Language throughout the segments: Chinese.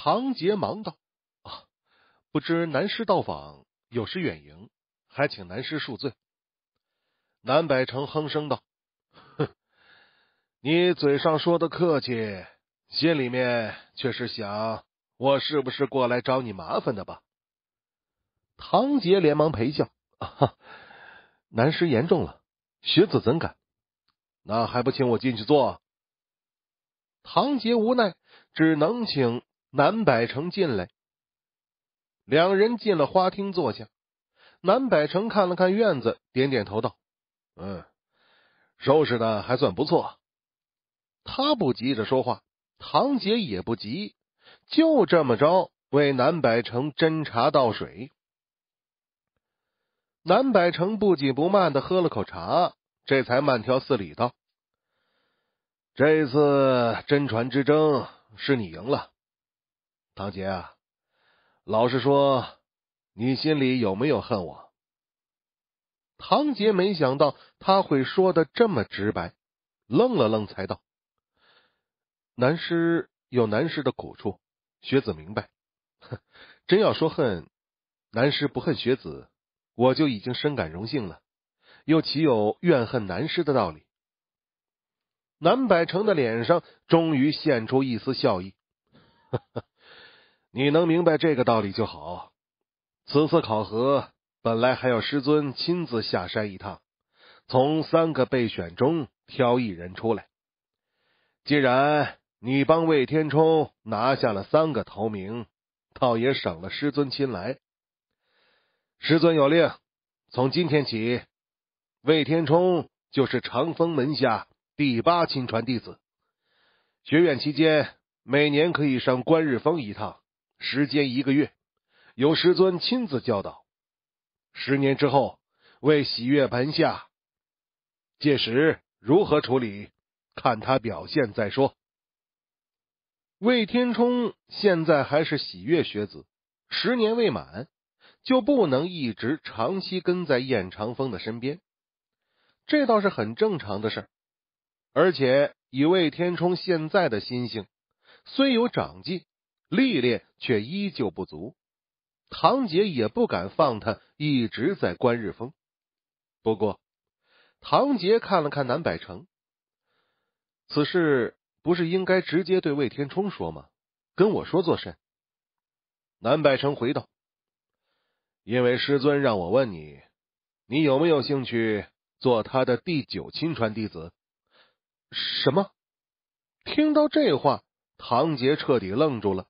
唐杰忙道：“不知南师到访，有失远迎，还请南师恕罪。”南百城哼声道：“哼，你嘴上说的客气，心里面却是想我是不是过来找你麻烦的吧？”唐杰连忙陪笑：“啊哈，南师言重了，学子怎敢？那还不请我进去坐？”唐杰无奈，只能请。南百城进来，两人进了花厅坐下。南百城看了看院子，点点头道：“嗯，收拾的还算不错。”他不急着说话，堂姐也不急，就这么着为南百城斟茶倒水。南百城不紧不慢的喝了口茶，这才慢条斯理道：“这一次真传之争，是你赢了。”唐杰，啊，老实说，你心里有没有恨我？唐杰没想到他会说的这么直白，愣了愣，才道：“南师有南师的苦处，学子明白。真要说恨，南师不恨学子，我就已经深感荣幸了，又岂有怨恨南师的道理？”南百城的脸上终于现出一丝笑意，呵呵。你能明白这个道理就好。此次考核本来还要师尊亲自下山一趟，从三个备选中挑一人出来。既然你帮魏天冲拿下了三个头名，倒也省了师尊亲来。师尊有令，从今天起，魏天冲就是长风门下第八亲传弟子。学院期间，每年可以上观日峰一趟。时间一个月，由师尊亲自教导。十年之后为喜悦盘下，届时如何处理，看他表现再说。魏天冲现在还是喜悦学子，十年未满，就不能一直长期跟在燕长风的身边，这倒是很正常的事。而且以魏天冲现在的心性，虽有长进。历练却依旧不足，唐杰也不敢放他一直在观日峰。不过，唐杰看了看南百城，此事不是应该直接对魏天冲说吗？跟我说做甚？南百城回道：“因为师尊让我问你，你有没有兴趣做他的第九亲传弟子？”什么？听到这话，唐杰彻底愣住了。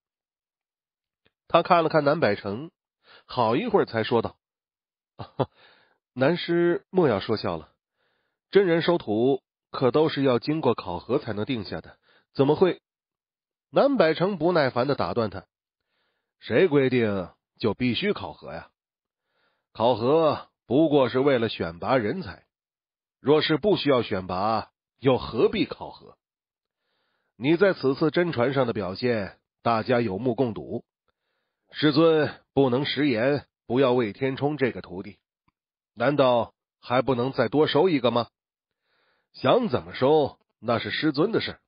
他看了看南百城，好一会儿才说道：“南师莫要说笑了，真人收徒可都是要经过考核才能定下的，怎么会？”南百城不耐烦的打断他：“谁规定就必须考核呀？考核不过是为了选拔人才，若是不需要选拔，又何必考核？你在此次真传上的表现，大家有目共睹。”师尊不能食言，不要为天冲这个徒弟，难道还不能再多收一个吗？想怎么收，那是师尊的事，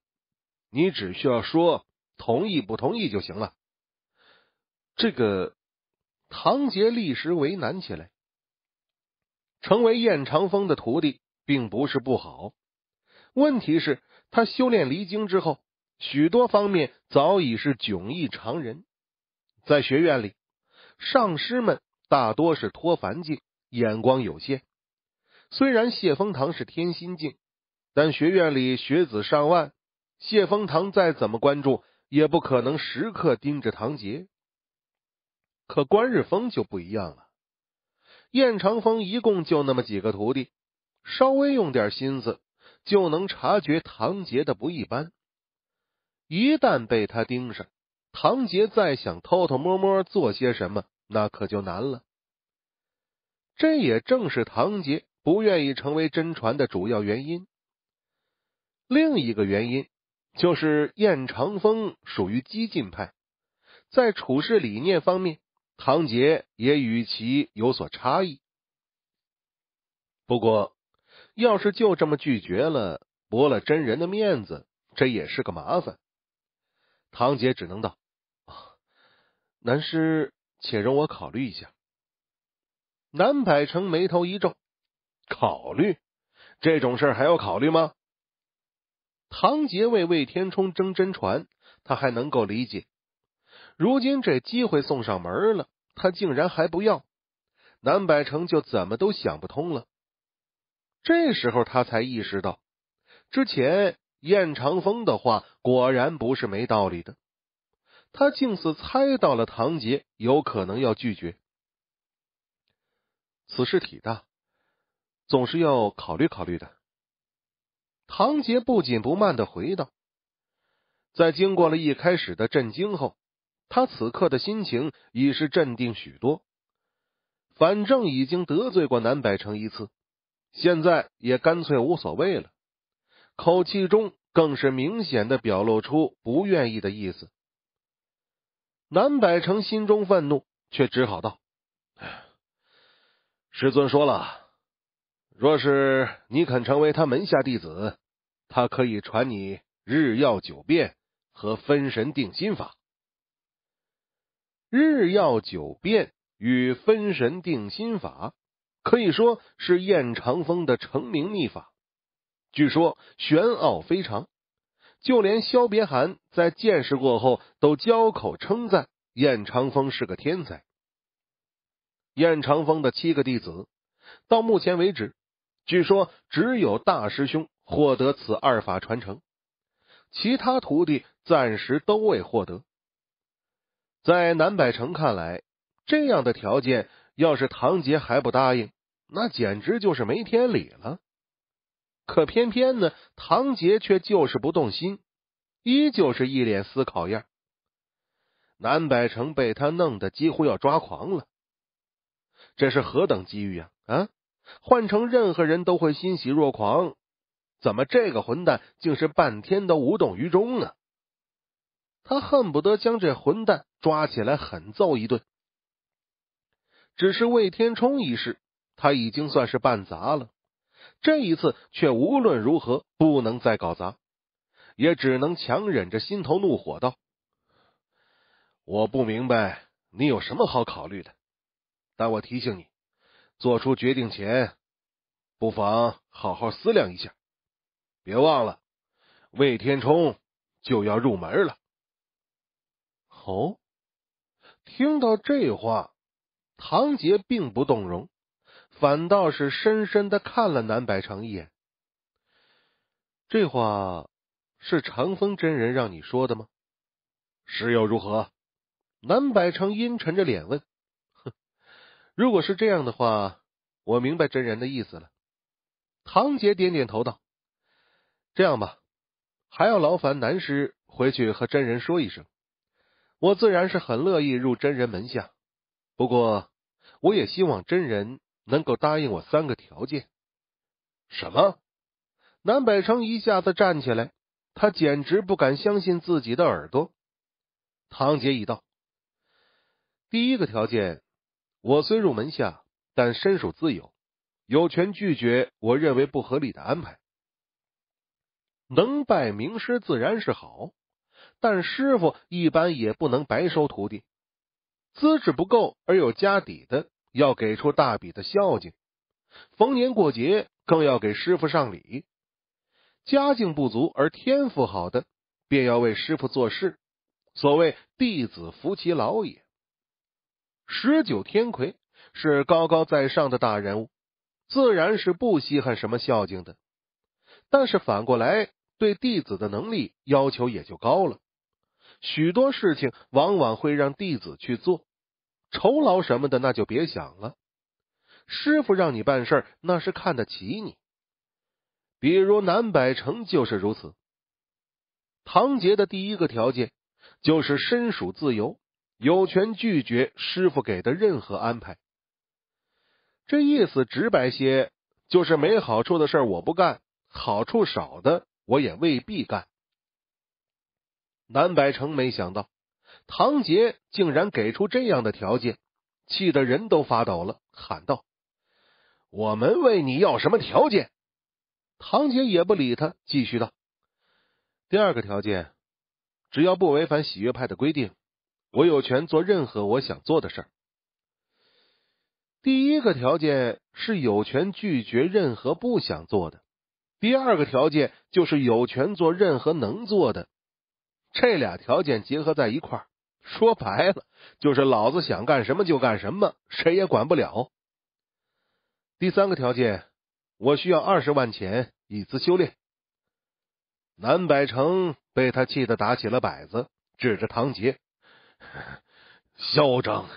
你只需要说同意不同意就行了。这个唐杰立时为难起来。成为燕长风的徒弟，并不是不好，问题是，他修炼离经之后，许多方面早已是迥异常人。在学院里，上师们大多是托凡境，眼光有限。虽然谢风堂是天心境，但学院里学子上万，谢风堂再怎么关注，也不可能时刻盯着唐杰。可关日峰就不一样了。燕长风一共就那么几个徒弟，稍微用点心思，就能察觉唐杰的不一般。一旦被他盯上。唐杰再想偷偷摸摸做些什么，那可就难了。这也正是唐杰不愿意成为真传的主要原因。另一个原因就是燕长风属于激进派，在处事理念方面，唐杰也与其有所差异。不过，要是就这么拒绝了，驳了真人的面子，这也是个麻烦。唐杰只能道。南师，且容我考虑一下。南百城眉头一皱，考虑这种事还要考虑吗？唐杰为魏天冲争真传，他还能够理解。如今这机会送上门了，他竟然还不要，南百城就怎么都想不通了。这时候他才意识到，之前燕长风的话果然不是没道理的。他竟似猜到了唐杰有可能要拒绝，此事体大，总是要考虑考虑的。唐杰不紧不慢的回道：“在经过了一开始的震惊后，他此刻的心情已是镇定许多。反正已经得罪过南百城一次，现在也干脆无所谓了。口气中更是明显的表露出不愿意的意思。”南百城心中愤怒，却只好道：“师尊说了，若是你肯成为他门下弟子，他可以传你日曜九变和分神定心法。日曜九变与分神定心法可以说是燕长风的成名秘法，据说玄奥非常。”就连萧别寒在见识过后，都交口称赞燕长风是个天才。燕长风的七个弟子，到目前为止，据说只有大师兄获得此二法传承，其他徒弟暂时都未获得。在南百城看来，这样的条件，要是唐杰还不答应，那简直就是没天理了。可偏偏呢，唐杰却就是不动心，依旧是一脸思考样。南百城被他弄得几乎要抓狂了，这是何等机遇啊！啊，换成任何人都会欣喜若狂，怎么这个混蛋竟是半天都无动于衷呢？他恨不得将这混蛋抓起来狠揍一顿。只是魏天冲一事，他已经算是办砸了。这一次却无论如何不能再搞砸，也只能强忍着心头怒火道：“我不明白你有什么好考虑的，但我提醒你，做出决定前，不妨好好思量一下。别忘了，魏天冲就要入门了。”哦，听到这话，唐杰并不动容。反倒是深深的看了南百城一眼。这话是长风真人让你说的吗？是又如何？南百城阴沉着脸问：“哼，如果是这样的话，我明白真人的意思了。”唐杰点点头道：“这样吧，还要劳烦南师回去和真人说一声。我自然是很乐意入真人门下，不过我也希望真人。”能够答应我三个条件？什么？南北城一下子站起来，他简直不敢相信自己的耳朵。唐杰一到，第一个条件：我虽入门下，但身属自由，有权拒绝我认为不合理的安排。能拜名师自然是好，但师傅一般也不能白收徒弟，资质不够而有家底的。要给出大笔的孝敬，逢年过节更要给师傅上礼。家境不足而天赋好的，便要为师傅做事。所谓弟子服其劳也。十九天魁是高高在上的大人物，自然是不稀罕什么孝敬的。但是反过来，对弟子的能力要求也就高了。许多事情往往会让弟子去做。酬劳什么的那就别想了，师傅让你办事那是看得起你，比如南百城就是如此。唐杰的第一个条件就是身属自由，有权拒绝师傅给的任何安排。这意思直白些，就是没好处的事我不干，好处少的我也未必干。南百城没想到。唐杰竟然给出这样的条件，气得人都发抖了，喊道：“我们为你要什么条件？”唐杰也不理他，继续道：“第二个条件，只要不违反喜悦派的规定，我有权做任何我想做的事儿。第一个条件是有权拒绝任何不想做的；第二个条件就是有权做任何能做的。这俩条件结合在一块儿。”说白了，就是老子想干什么就干什么，谁也管不了。第三个条件，我需要二十万钱以资修炼。南百城被他气得打起了摆子，指着唐杰，嚣张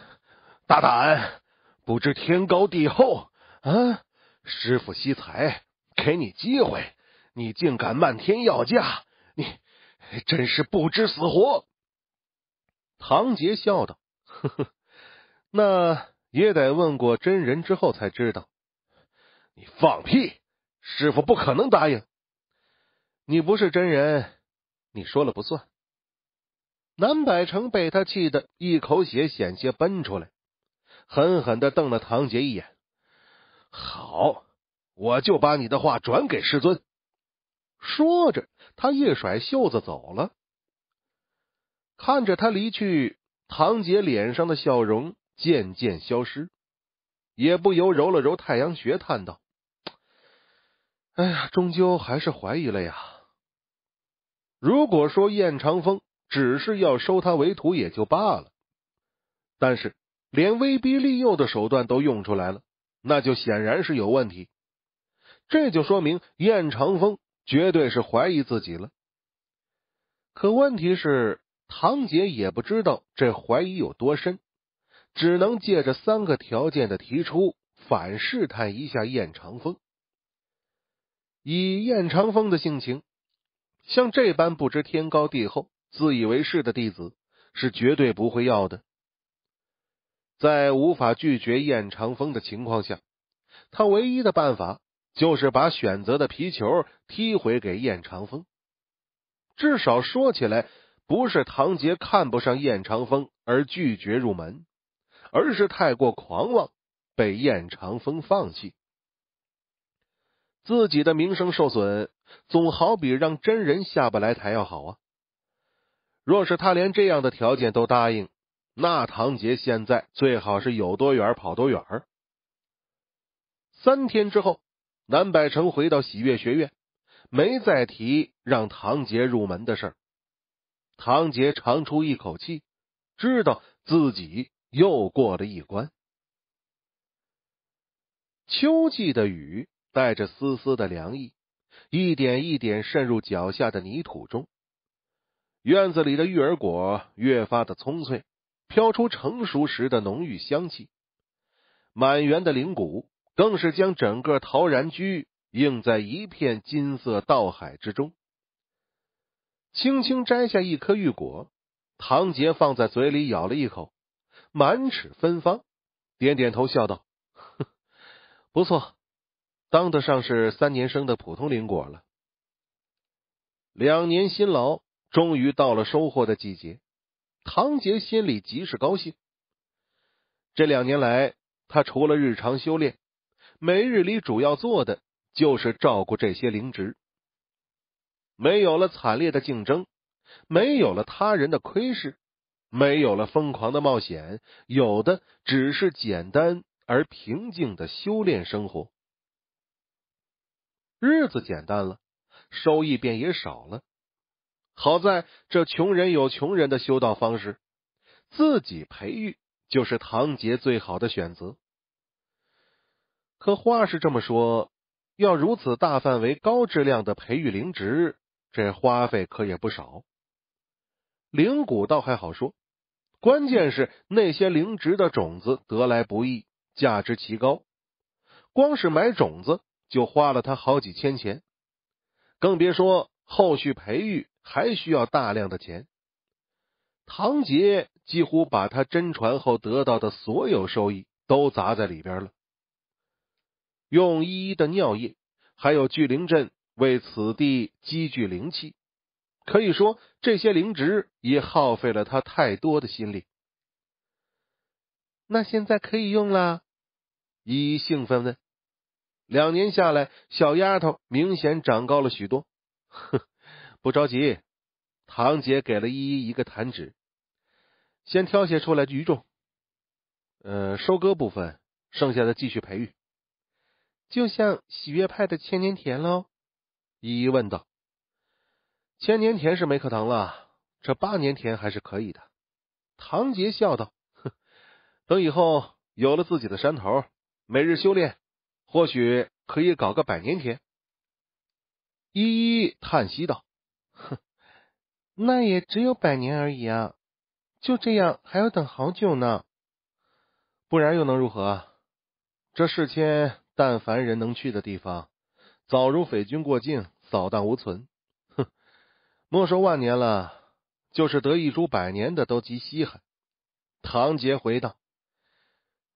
大胆，不知天高地厚啊！师傅惜才，给你机会，你竟敢漫天要价，你真是不知死活！唐杰笑道：“呵呵，那也得问过真人之后才知道。”你放屁！师傅不可能答应。你不是真人，你说了不算。南百城被他气得一口血险些奔出来，狠狠的瞪了唐杰一眼。好，我就把你的话转给师尊。说着，他一甩袖子走了。看着他离去，唐杰脸上的笑容渐渐消失，也不由揉了揉太阳穴，叹道：“哎呀，终究还是怀疑了呀！如果说燕长风只是要收他为徒也就罢了，但是连威逼利诱的手段都用出来了，那就显然是有问题。这就说明燕长风绝对是怀疑自己了。可问题是……”堂姐也不知道这怀疑有多深，只能借着三个条件的提出反试探一下燕长风。以燕长风的性情，像这般不知天高地厚、自以为是的弟子，是绝对不会要的。在无法拒绝燕长风的情况下，他唯一的办法就是把选择的皮球踢回给燕长风。至少说起来。不是唐杰看不上燕长风而拒绝入门，而是太过狂妄，被燕长风放弃。自己的名声受损，总好比让真人下不来台要好啊。若是他连这样的条件都答应，那唐杰现在最好是有多远跑多远。三天之后，南百城回到喜悦学院，没再提让唐杰入门的事儿。唐杰长出一口气，知道自己又过了一关。秋季的雨带着丝丝的凉意，一点一点渗入脚下的泥土中。院子里的玉果越发的葱翠，飘出成熟时的浓郁香气。满园的灵谷更是将整个陶然居映在一片金色稻海之中。轻轻摘下一颗玉果，唐杰放在嘴里咬了一口，满齿芬芳，点点头，笑道：“ 不错，当得上是三年生的普通灵果了。”两年辛劳，终于到了收获的季节，唐杰心里极是高兴。这两年来，他除了日常修炼，每日里主要做的就是照顾这些灵植。没有了惨烈的竞争，没有了他人的窥视，没有了疯狂的冒险，有的只是简单而平静的修炼生活。日子简单了，收益便也少了。好在这穷人有穷人的修道方式，自己培育就是唐杰最好的选择。可话是这么说，要如此大范围、高质量的培育灵植。这花费可也不少，灵骨倒还好说，关键是那些灵植的种子得来不易，价值奇高。光是买种子就花了他好几千钱，更别说后续培育还需要大量的钱。唐杰几乎把他真传后得到的所有收益都砸在里边了，用依依的尿液，还有聚灵阵。为此地积聚灵气，可以说这些灵植也耗费了他太多的心力。那现在可以用了？依依兴奋问。两年下来，小丫头明显长高了许多。哼，不着急。堂姐给了依依一个弹指，先挑选出来育种，收割部分，剩下的继续培育，就像喜悦派的千年田喽。依依问道：“千年田是没可堂了，这八年田还是可以的。”唐杰笑道：“哼，等以后有了自己的山头，每日修炼，或许可以搞个百年田。”依依叹息道：“哼，那也只有百年而已啊！就这样还要等好久呢，不然又能如何？这世间但凡人能去的地方，早如匪军过境。”扫荡无存，哼！莫说万年了，就是得一株百年的都极稀罕。唐杰回道：“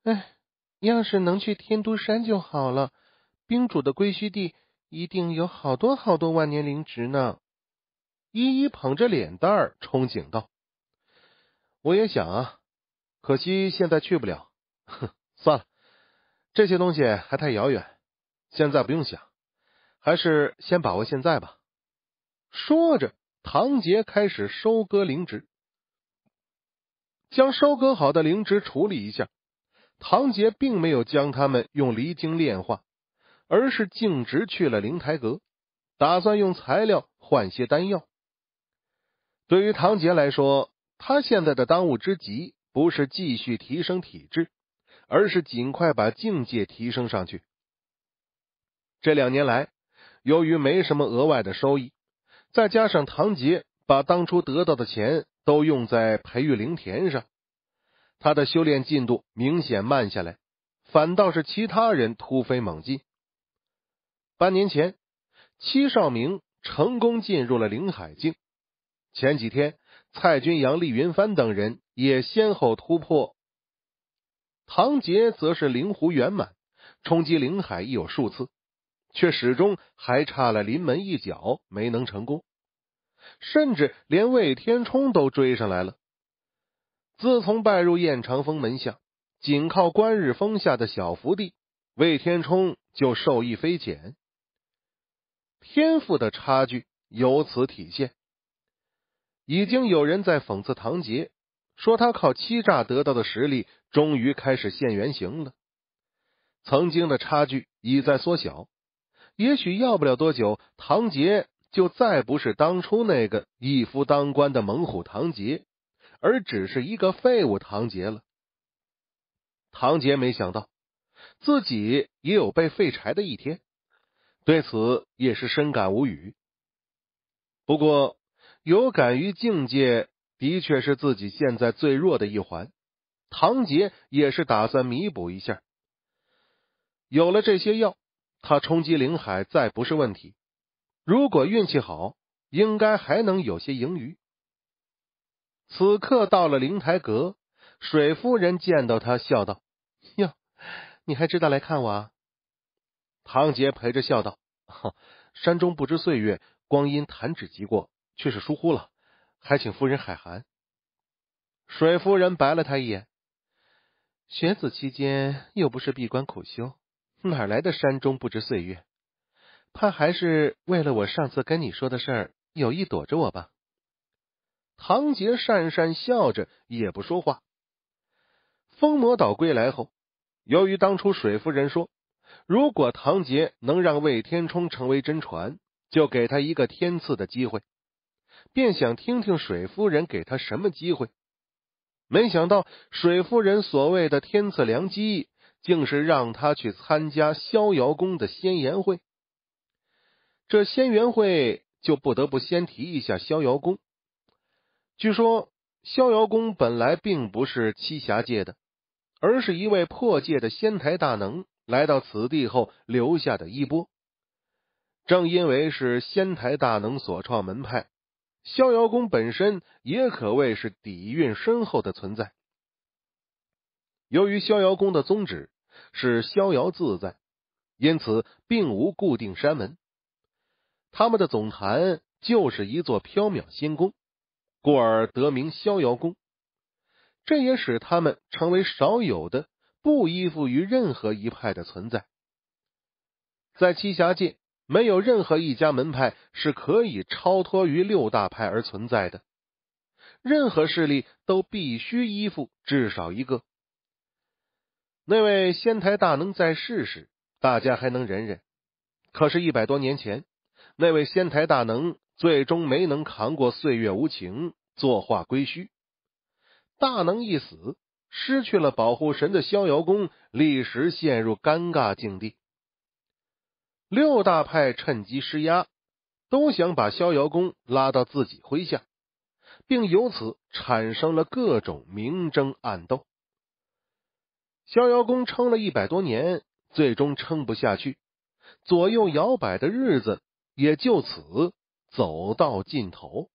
哎，要是能去天都山就好了，冰主的归墟地一定有好多好多万年灵植呢。”依依捧着脸蛋儿憧憬道：“我也想啊，可惜现在去不了。哼，算了，这些东西还太遥远，现在不用想。”还是先把握现在吧。说着，唐杰开始收割灵芝，将收割好的灵芝处理一下。唐杰并没有将它们用离经炼化，而是径直去了灵台阁，打算用材料换些丹药。对于唐杰来说，他现在的当务之急不是继续提升体质，而是尽快把境界提升上去。这两年来。由于没什么额外的收益，再加上唐杰把当初得到的钱都用在培育灵田上，他的修炼进度明显慢下来。反倒是其他人突飞猛进。半年前，戚少明成功进入了灵海境。前几天，蔡军、杨厉云帆等人也先后突破。唐杰则是灵狐圆满，冲击灵海已有数次。却始终还差了临门一脚，没能成功，甚至连魏天冲都追上来了。自从拜入燕长风门下，仅靠观日峰下的小福地，魏天冲就受益匪浅，天赋的差距由此体现。已经有人在讽刺唐杰，说他靠欺诈得到的实力，终于开始现原形了。曾经的差距已在缩小。也许要不了多久，唐杰就再不是当初那个一夫当关的猛虎唐杰，而只是一个废物唐杰了。唐杰没想到自己也有被废柴的一天，对此也是深感无语。不过，有感于境界的确是自己现在最弱的一环，唐杰也是打算弥补一下。有了这些药。他冲击灵海再不是问题，如果运气好，应该还能有些盈余。此刻到了灵台阁，水夫人见到他，笑道：“哟，你还知道来看我？”啊？唐杰陪着笑道：“山中不知岁月，光阴弹指即过，却是疏忽了，还请夫人海涵。”水夫人白了他一眼：“学子期间又不是闭关苦修。”哪来的山中不知岁月？怕还是为了我上次跟你说的事儿，有意躲着我吧？唐杰讪讪笑着，也不说话。风魔岛归来后，由于当初水夫人说，如果唐杰能让魏天冲成为真传，就给他一个天赐的机会，便想听听水夫人给他什么机会。没想到水夫人所谓的天赐良机。竟是让他去参加逍遥宫的仙颜会。这仙颜会就不得不先提一下逍遥宫。据说逍遥宫本来并不是栖霞界的，而是一位破界的仙台大能来到此地后留下的衣钵。正因为是仙台大能所创门派，逍遥宫本身也可谓是底蕴深厚的存在。由于逍遥宫的宗旨是逍遥自在，因此并无固定山门。他们的总坛就是一座缥缈仙宫，故而得名逍遥宫。这也使他们成为少有的不依附于任何一派的存在。在七侠界，没有任何一家门派是可以超脱于六大派而存在的。任何势力都必须依附至少一个。那位仙台大能在世时，大家还能忍忍；可是，一百多年前，那位仙台大能最终没能扛过岁月无情，作化归墟。大能一死，失去了保护神的逍遥宫，立时陷入尴尬境地。六大派趁机施压，都想把逍遥宫拉到自己麾下，并由此产生了各种明争暗斗。逍遥宫撑了一百多年，最终撑不下去，左右摇摆的日子也就此走到尽头。